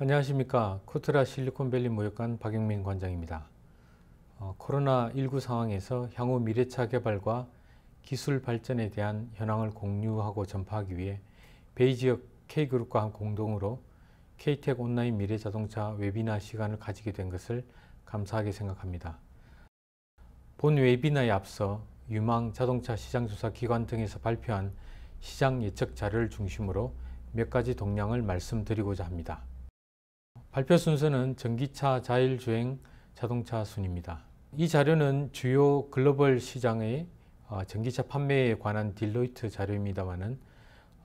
안녕하십니까. 코트라 실리콘밸리 모역관 박영민 관장입니다. 어, 코로나19 상황에서 향후 미래차 개발과 기술 발전에 대한 현황을 공유하고 전파하기 위해 베이지역 K그룹과 공동으로 k t 온라인 미래자동차 웨비나 시간을 가지게 된 것을 감사하게 생각합니다. 본 웨비나에 앞서 유망 자동차 시장조사 기관 등에서 발표한 시장 예측 자료를 중심으로 몇 가지 동향을 말씀드리고자 합니다. 발표 순서는 전기차 자율주행 자동차 순입니다. 이 자료는 주요 글로벌 시장의 어, 전기차 판매에 관한 딜로이트 자료입니다만은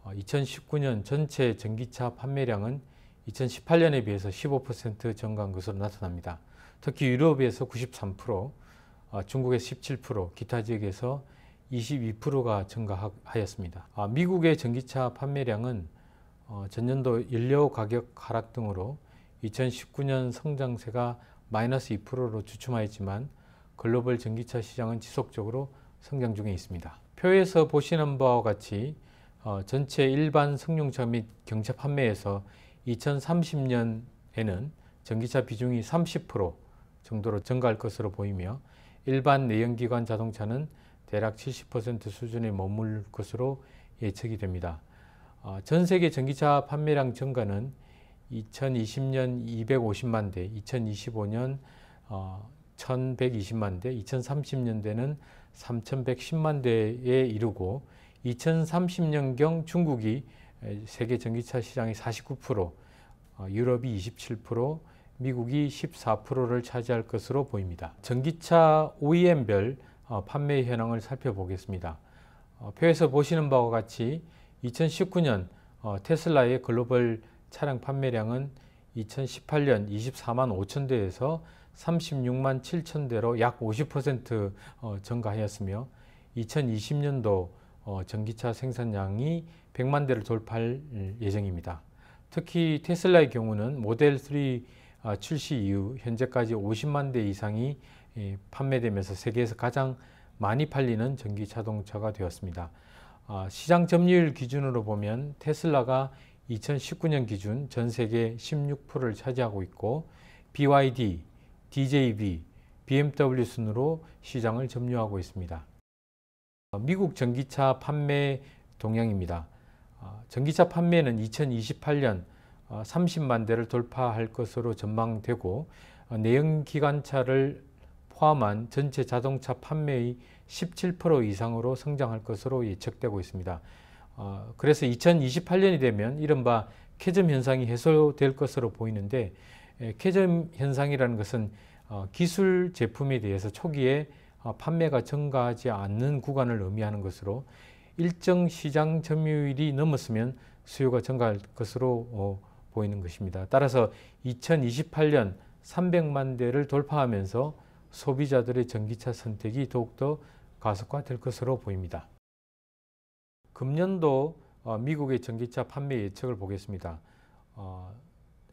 2019년 어, 전체 전기차 판매량은 2018년에 비해서 15% 증가한 것으로 나타납니다. 특히 유럽에서 93%, 어, 중국의 17%, 기타 지역에서 22%가 증가하였습니다. 아, 미국의 전기차 판매량은 전년도 연료 가격 하락 등으로 2019년 성장세가 마이너스 2%로 주춤하였지만 글로벌 전기차 시장은 지속적으로 성장 중에 있습니다. 표에서 보시는 바와 같이 어, 전체 일반 승용차 및 경차 판매에서 2030년에는 전기차 비중이 30% 정도로 증가할 것으로 보이며 일반 내연기관 자동차는 대략 70% 수준에 머물 것으로 예측이 됩니다. 어, 전 세계 전기차 판매량 증가는 2020년 250만 대, 2025년 어, 1120만 대, 2030년대는 3110만 대에 이르고 2030년경 중국이 세계 전기차 시장의 49%, 어, 유럽이 27%, 미국이 14%를 차지할 것으로 보입니다. 전기차 OEM별 어, 판매 현황을 살펴보겠습니다. 어, 표에서 보시는 바와 같이 2019년 테슬라의 글로벌 차량 판매량은 2018년 24만 5천 대에서 36만 7천 대로 약 50% 어, 증가하였으며 2020년도 어, 전기차 생산량이 100만 대를 돌파할 예정입니다. 특히 테슬라의 경우는 모델 3 아, 출시 이후 현재까지 50만 대 이상이 예, 판매되면서 세계에서 가장 많이 팔리는 전기 자동차가 되었습니다. 아, 시장 점유율 기준으로 보면 테슬라가 2019년 기준 전 세계 16%를 차지하고 있고 BYD, d j v BMW 순으로 시장을 점유하고 있습니다. 어, 미국 전기차 판매 동향입니다. 어, 전기차 판매는 2028년 30만 어, 대를 돌파할 것으로 전망되고 내연기관차를 포함한 전체 자동차 판매의 17% 이상으로 성장할 것으로 예측되고 있습니다. 어, 그래서 2028년이 되면 이른바 캐점 현상이 해소될 것으로 보이는데 에, 예, 캐즘 현상이라는 것은 어, 기술 제품에 대해서 초기에 어, 판매가 증가하지 않는 구간을 의미하는 것으로 일정 시장 점유율이 넘었으면 수요가 증가할 것으로 어, 보이는 것입니다. 따라서 2028년 300만 대를 돌파하면서 소비자들의 전기차 선택이 더욱더 가속화될 것으로 보입니다. 금년도 어, 미국의 전기차 판매 예측을 보겠습니다. 어,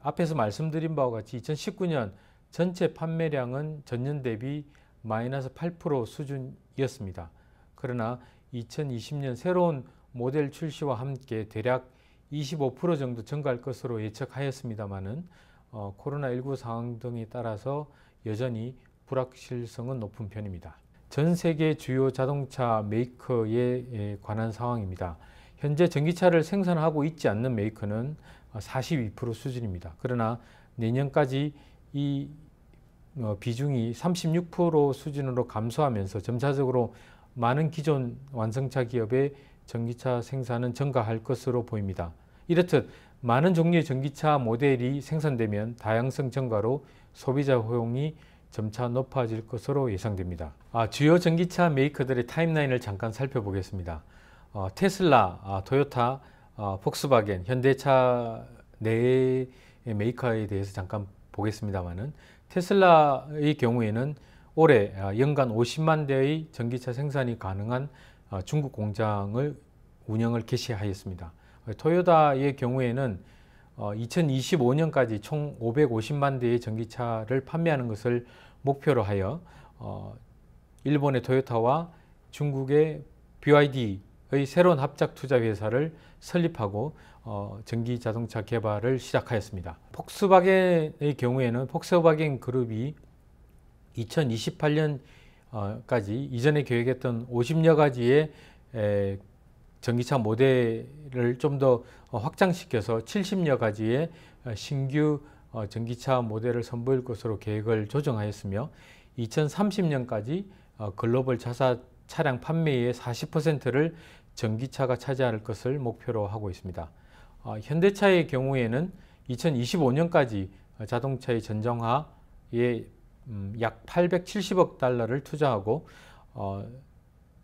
앞에서 말씀드린 바와 같이 2019년 전체 판매량은 전년 대비 마이너스 8% 수준이었습니다. 그러나 2020년 새로운 모델 출시와 함께 대략 25% 정도 증가할 것으로 예측하였습니다만 어, 코로나19 상황 등에 따라서 여전히 불확실성은 높은 편입니다. 전 세계 주요 자동차 메이커에 관한 상황입니다. 현재 전기차를 생산하고 있지 않는 메이커는 42% 수준입니다. 그러나 내년까지 이 어, 비중이 36% 수준으로 감소하면서 점차적으로 많은 기존 완성차 기업의 전기차 생산은 증가할 것으로 보입니다. 이렇듯 많은 종류의 전기차 모델이 생산되면 다양성 증가로 소비자 호용이 점차 높아질 것으로 예상됩니다. 아, 주요 전기차 메이커들의 타임라인을 잠깐 살펴보겠습니다. 어, 테슬라, 아, 토요타, 어, 폭스바겐, 현대차 내의 메이커에 대해서 잠깐 보겠습니다만은 테슬라의 경우에는 올해 아, 연간 50만 대의 전기차 생산이 가능한 어, 중국 공장을 운영을 개시하였습니다. 토요타의 경우에는 2025년까지 어, 총 550만 대의 전기차를 판매하는 것을 목표로 하여 어, 일본의 토요타와 중국의 BYD의 새로운 합작 투자 회사를 설립하고 어, 전기 자동차 개발을 시작하였습니다. 폭스바겐의 경우에는 폭스바겐 그룹이 2028년까지 이전에 계획했던 50여 가지의 전기차 모델을 좀더 어, 확장시켜서 70여 가지의 어, 신규 어, 전기차 모델을 선보일 것으로 계획을 조정하였으며 2030년까지 글로벌 자사 차량 판매의 40%를 전기차가 차지할 것을 목표로 하고 있습니다. 현대차의 경우에는 2025년까지 자동차의 전정화에 음, 약 870억 달러를 투자하고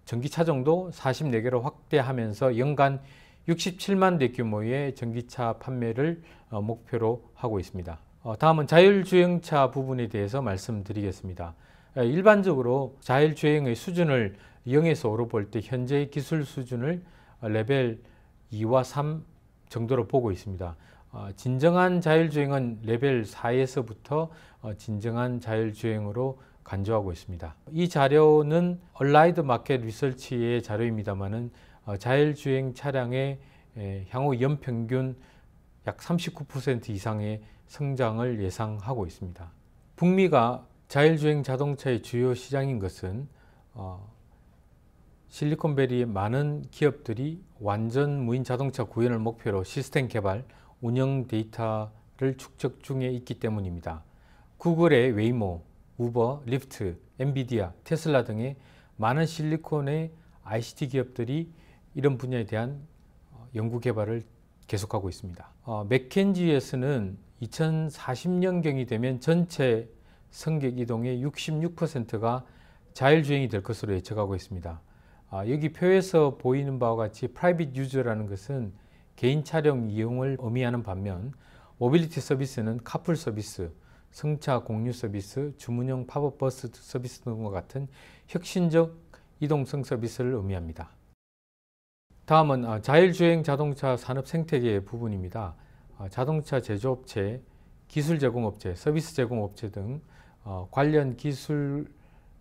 전기차 정도 44개로 확대하면서 연간 67만 대 규모의 전기차 판매를 어, 목표로 하고 있습니다. 어, 다음은 자율주행차 부분에 대해서 말씀드리겠습니다. 일반적으로 자율주행의 수준을 0에서 5로 볼 때 현재의 기술 수준을 어, 레벨 2와 3 정도로 보고 있습니다. 진정한 자율주행은 레벨 4에서부터 진정한 자율주행으로 간주하고 있습니다. 이 자료는 얼라이드 마켓 리서치의 자료입니다만은 자율주행 차량의 향후 연평균 약 39% 이상의 성장을 예상하고 있습니다. 북미가 자율주행 자동차의 주요 시장인 것은 어, 실리콘밸리의 많은 기업들이 완전 무인 자동차 구현을 목표로 시스템 개발, 운영 데이터를 축적 중에 있기 때문입니다. 구글의 웨이모, 우버, 리프트, 엔비디아, 테슬라 등의 많은 실리콘의 ICT 기업들이 이런 분야에 대한 어, 연구 개발을 계속하고 있습니다. 어, 맥켄지에서는 2040년경이 되면 전체 승객 이동의 66%가 자율주행이 될 것으로 예측하고 있습니다. 아, 여기 표에서 보이는 바와 같이 프라이빗 유저라는 것은 개인 차량 이용을 의미하는 반면 모빌리티 서비스는 카풀 서비스, 승차 공유 서비스, 주문형 팝업버스 서비스 등과 같은 혁신적 이동성 서비스를 의미합니다. 다음은 아, 자율주행 자동차 산업 생태계 부분입니다. 아, 자동차 제조업체, 기술 제공업체, 서비스 제공업체 등 어, 관련 기술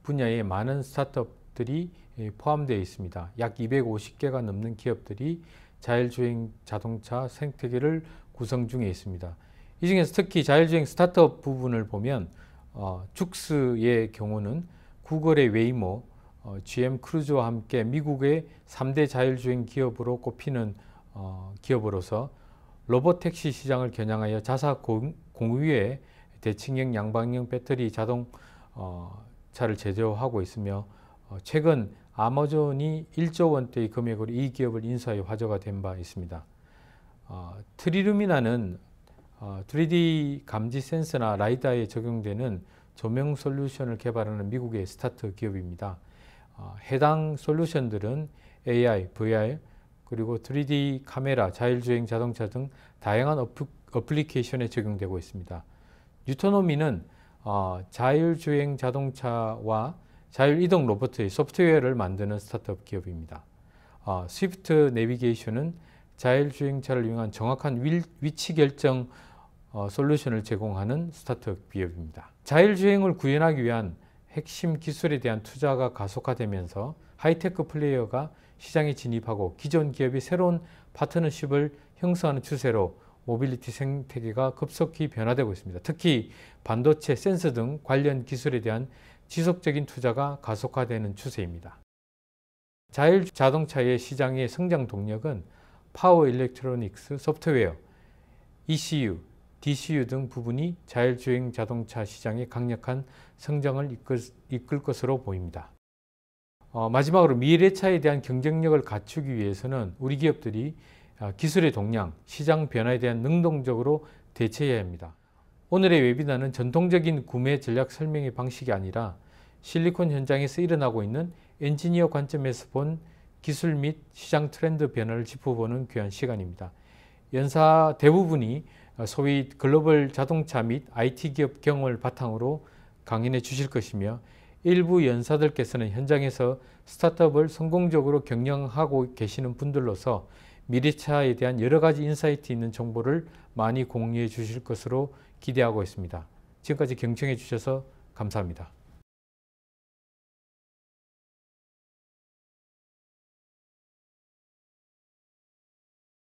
분야의 많은 스타트업들이 예, 포함되어 있습니다. 약 250개가 넘는 기업들이 자율주행 자동차 생태계를 구성 중에 있습니다. 이 중에서 특히 자율주행 스타트업 부분을 보면 어, 죽스의 경우는 구글의 웨이모, 어, GM 크루즈와 함께 미국의 3대 자율주행 기업으로 꼽히는 어, 기업으로서 로봇 택시 시장을 겨냥하여 자사 공유의 대칭형 양방향 배터리 자동 어, 차를 제조하고 있으며 어, 최근 아마존이 1조 원대의 금액으로 이 기업을 인수하여 화제가 된 바 있습니다. 어, 트리룸이라는 3D 어, 감지 센서나 라이다에 적용되는 조명 솔루션을 개발하는 미국의 스타트 기업입니다. 어, 해당 솔루션들은 AI, VR, 그리고 3D 카메라, 자율주행 자동차 등 다양한 어플리케이션에 적용되고 있습니다. 뉴토노미는 어, 자율주행 자동차와 자율이동 로봇의 소프트웨어를 만드는 스타트업 기업입니다. 스위프트 내비게이션은 자율주행차를 이용한 정확한 위치 결정 어, 솔루션을 제공하는 스타트업 기업입니다. 자율주행을 구현하기 위한 핵심 기술에 대한 투자가 가속화되면서 하이테크 플레이어가 시장에 진입하고 기존 기업이 새로운 파트너십을 형성하는 추세로 모빌리티 생태계가 급속히 변화되고 있습니다. 특히 반도체, 센서 등 관련 기술에 대한 지속적인 투자가 가속화되는 추세입니다. 자율 자동차의 시장의 성장 동력은 파워 일렉트로닉스 소프트웨어, ECU, DCU 등 부분이 자율주행 자동차 시장의 강력한 성장을 이끌, 이끌 것으로 보입니다. 어, 마지막으로 미래차에 대한 경쟁력을 갖추기 위해서는 우리 기업들이 아, 기술의 동향, 시장 변화에 대한 능동적으로 대체해야 합니다. 오늘의 웨비나는 전통적인 구매 전략 설명의 방식이 아니라 실리콘 현장에서 일어나고 있는 엔지니어 관점에서 본 기술 및 시장 트렌드 변화를 짚어보는 귀한 시간입니다. 연사 대부분이 어, 소위 글로벌 자동차 및 IT 기업 경험을 바탕으로 강연해 주실 것이며 일부 연사들께서는 현장에서 스타트업을 성공적으로 경영하고 계시는 분들로서 미래차에 대한 여러 가지 인사이트 있는 정보를 많이 공유해 주실 것으로 기대하고 있습니다. 지금까지 경청해 주셔서 감사합니다.